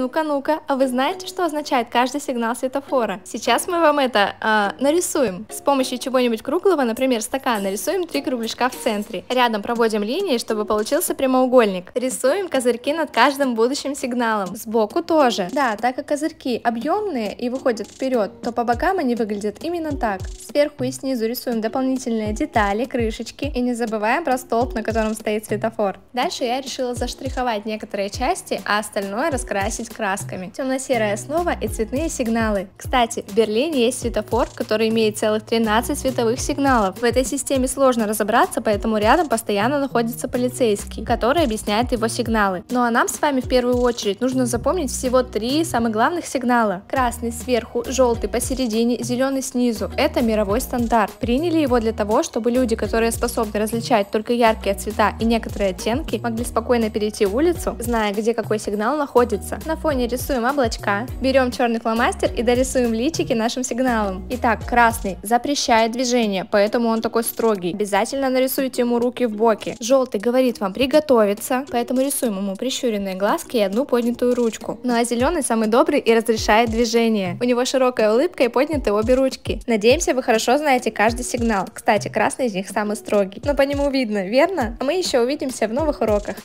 Ну-ка, ну-ка, а вы знаете, что означает каждый сигнал светофора? Сейчас мы вам это э, нарисуем. С помощью чего-нибудь круглого, например, стакана, нарисуем три кругляшка в центре. Рядом проводим линии, чтобы получился прямоугольник. Рисуем козырьки над каждым будущим сигналом. Сбоку тоже. Да, так как козырьки объемные и выходят вперед, то по бокам они выглядят именно так. Сверху и снизу рисуем дополнительные детали, крышечки и не забываем про столб, на котором стоит светофор. Дальше я решила заштриховать некоторые части, а остальное раскрасить красками, темно-серая основа и цветные сигналы. Кстати, в Берлине есть светофор, который имеет целых 13 световых сигналов. В этой системе сложно разобраться, поэтому рядом постоянно находится полицейский, который объясняет его сигналы. Ну а нам с вами в первую очередь нужно запомнить всего три самых главных сигнала. Красный сверху, желтый посередине, зеленый снизу. Это мировой стандарт. Приняли его для того, чтобы люди, которые способны различать только яркие цвета и некоторые оттенки, могли спокойно перейти улицу, зная, где какой сигнал находится. На фоне рисуем облачка, берем черный фломастер и дорисуем личики нашим сигналом. Итак, красный запрещает движение, поэтому он такой строгий. Обязательно нарисуйте ему руки в боки. Желтый говорит вам приготовиться, поэтому рисуем ему прищуренные глазки и одну поднятую ручку. Ну а зеленый самый добрый и разрешает движение. У него широкая улыбка и подняты обе ручки. Надеемся, вы хорошо знаете каждый сигнал. Кстати, красный из них самый строгий. Но по нему видно, верно? А мы еще увидимся в новых уроках.